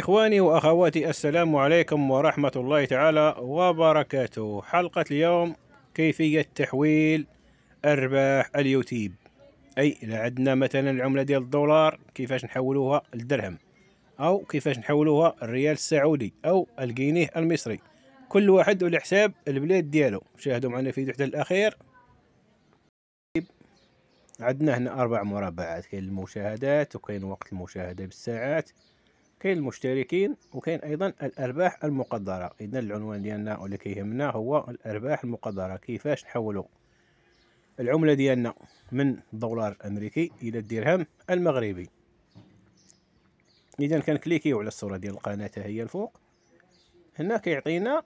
إخواني وأخواتي السلام عليكم ورحمة الله تعالى وبركاته حلقة اليوم كيفية تحويل أرباح اليوتيوب أي لعدنا مثلا العملة ديال الدولار كيفاش نحولوها للدرهم أو كيفاش نحولوها الريال السعودي أو الجنيه المصري كل واحد والحساب البلاد ديالو شاهدوا معنا في حتى الأخير عندنا هنا أربع مربعات كاين المشاهدات وكاين وقت المشاهدة بالساعات كاين المشتركين وكاين ايضا الارباح المقدره اذا العنوان ديالنا واللي كيهمنا هو الارباح المقدره كيفاش نحولوا العمله ديالنا من الدولار الامريكي الى الدرهم المغربي اذا كنكليكيو على الصوره ديال القناه هي الفوق هنا كيعطينا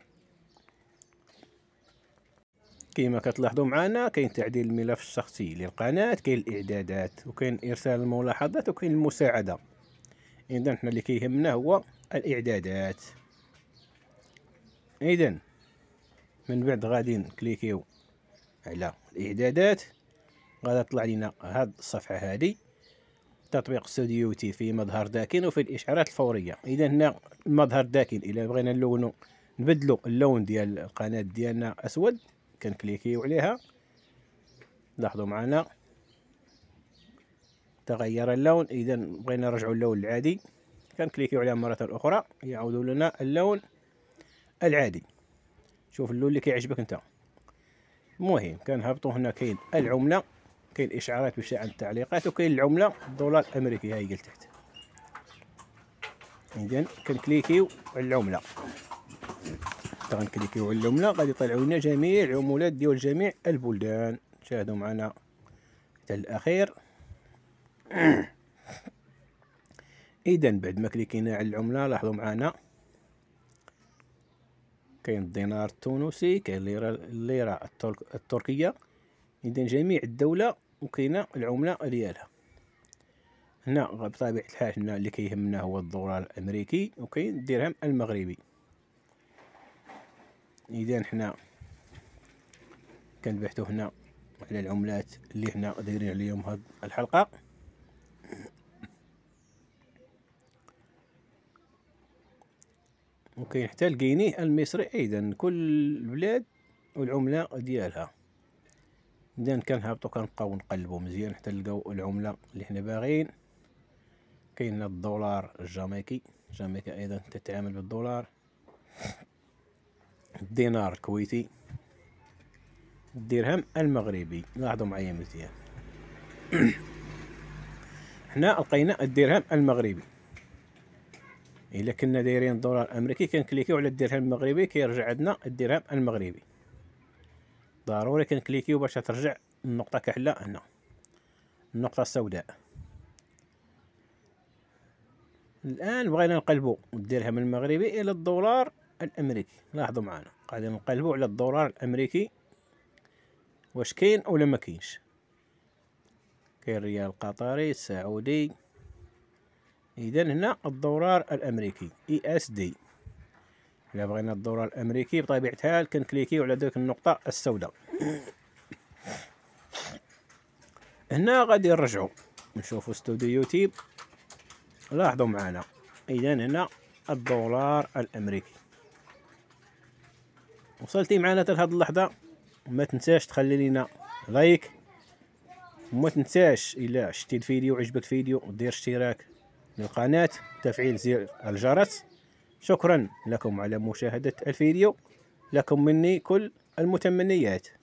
كما كتلاحظوا معنا كاين تعديل الملف الشخصي للقناه كاين الاعدادات وكاين ارسال الملاحظات وكاين المساعده اذا حنا اللي كيهمنا هو الاعدادات اذا من بعد غادي نكليكيو على الاعدادات غادي تطلع لنا هاد الصفحه هادي تطبيق ستوديو تي في مظهر داكن وفي الاشعارات الفوريه اذا هنا المظهر داكن الا بغينا نلونو نبدلو اللون ديال القناه ديالنا اسود كنكليكيو عليها لاحظوا معنا تغير اللون اذا بغينا نرجعوا اللون العادي كنكليكيو عليها مرة اخرى يعود لنا اللون العادي شوف اللون اللي كيعجبك انت المهم كنهبطوا هنا كاين العملة كاين اشعارات بشان التعليقات وكاين العملة الدولار الامريكي هاي قلت تحت اذا كنكليكيو على العملة غنكليكيو على العملة غادي يطلعوا لنا جميع العمولات ديال جميع البلدان شاهدوا معنا حتى الاخير اذا بعد ما كليكينا على العمله لاحظوا معنا كاين الدينار التونسي كاين الليره الليره التركيه اذا جميع الدوله وكاينه العمله ديالها هنا بطبيعه الحال هنا اللي كيهمنا هو الدولار الامريكي وكاين الدرهم المغربي اذا حنا كنبحثوا هنا على العملات اللي حنا دايرين عليهم هاد الحلقه وكاين حتى الجنيه المصري ايضا كل بلاد والعمله ديالها اذا كنهبطو كنبقاو نقلبو مزيان حتى نلقاو العمله اللي حنا باغيين كاين الدولار الجامايكي جامايكا ايضا تتعامل بالدولار الدينار الكويتي الدرهم المغربي لاحظوا معايا مزيان حنا لقينا الدرهم المغربي الا كنا دايرين الدولار الامريكي كنكليكيو على الدرهم المغربي كيرجع عندنا الدرهم المغربي ضروري كنكليكيو باش ترجع النقطه كحله هنا النقطه السوداء الان بغينا نقلبوا الدرهم المغربي الى الدولار الامريكي لاحظوا معنا غادي نقلبوا على الدولار الامريكي واش كاين ولا ما كاينش كاين الريال القطري السعودي E إذا هنا الدولار الأمريكي إي اس دي إلا بغينا الدولار الأمريكي بطبيعة الحال كنكليكيو على ديك النقطة السوداء هنا غادي نرجعو نشوفو ستوديو تيب لاحظوا معانا إذا هنا الدولار الأمريكي وصلتي معانا حتى لهاد اللحظة ما تنساش تخلي لينا لايك وما تنساش الا شتي الفيديو وعجبك الفيديو دير اشتراك للقناة تفعيل زر الجرس شكرا لكم على مشاهدة الفيديو لكم مني كل المتمنيات